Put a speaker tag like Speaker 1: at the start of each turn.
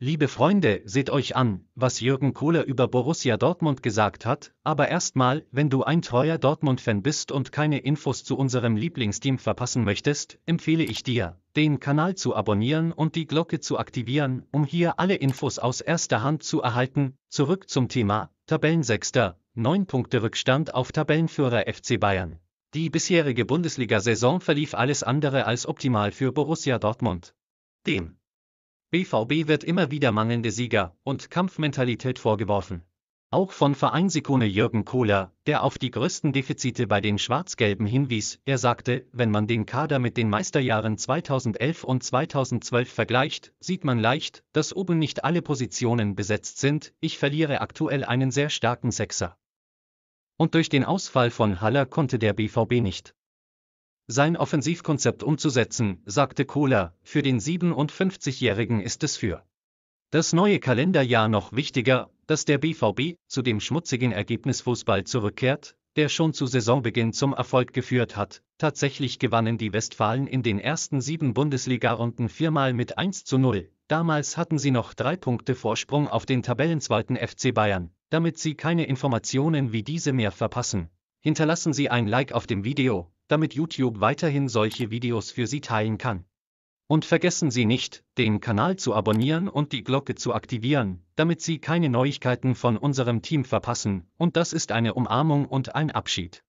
Speaker 1: Liebe Freunde, seht euch an, was Jürgen Kohler über Borussia Dortmund gesagt hat, aber erstmal, wenn du ein treuer Dortmund-Fan bist und keine Infos zu unserem Lieblingsteam verpassen möchtest, empfehle ich dir, den Kanal zu abonnieren und die Glocke zu aktivieren, um hier alle Infos aus erster Hand zu erhalten. Zurück zum Thema, Tabellensechster, 9 Punkte Rückstand auf Tabellenführer FC Bayern. Die bisherige Bundesliga-Saison verlief alles andere als optimal für Borussia Dortmund. Dem BVB wird immer wieder mangelnde Sieger- und Kampfmentalität vorgeworfen. Auch von Vereinsikone Jürgen Kohler, der auf die größten Defizite bei den Schwarz-Gelben hinwies, er sagte, wenn man den Kader mit den Meisterjahren 2011 und 2012 vergleicht, sieht man leicht, dass oben nicht alle Positionen besetzt sind, ich verliere aktuell einen sehr starken Sechser. Und durch den Ausfall von Haller konnte der BVB nicht sein Offensivkonzept umzusetzen, sagte Kohler, für den 57-Jährigen ist es für das neue Kalenderjahr noch wichtiger, dass der BVB zu dem schmutzigen Ergebnisfußball zurückkehrt, der schon zu Saisonbeginn zum Erfolg geführt hat. Tatsächlich gewannen die Westfalen in den ersten sieben Bundesliga-Runden viermal mit 1 zu 0. Damals hatten sie noch drei Punkte Vorsprung auf den Tabellenzweiten FC Bayern. Damit sie keine Informationen wie diese mehr verpassen, hinterlassen sie ein Like auf dem Video damit YouTube weiterhin solche Videos für Sie teilen kann. Und vergessen Sie nicht, den Kanal zu abonnieren und die Glocke zu aktivieren, damit Sie keine Neuigkeiten von unserem Team verpassen, und das ist eine Umarmung und ein Abschied.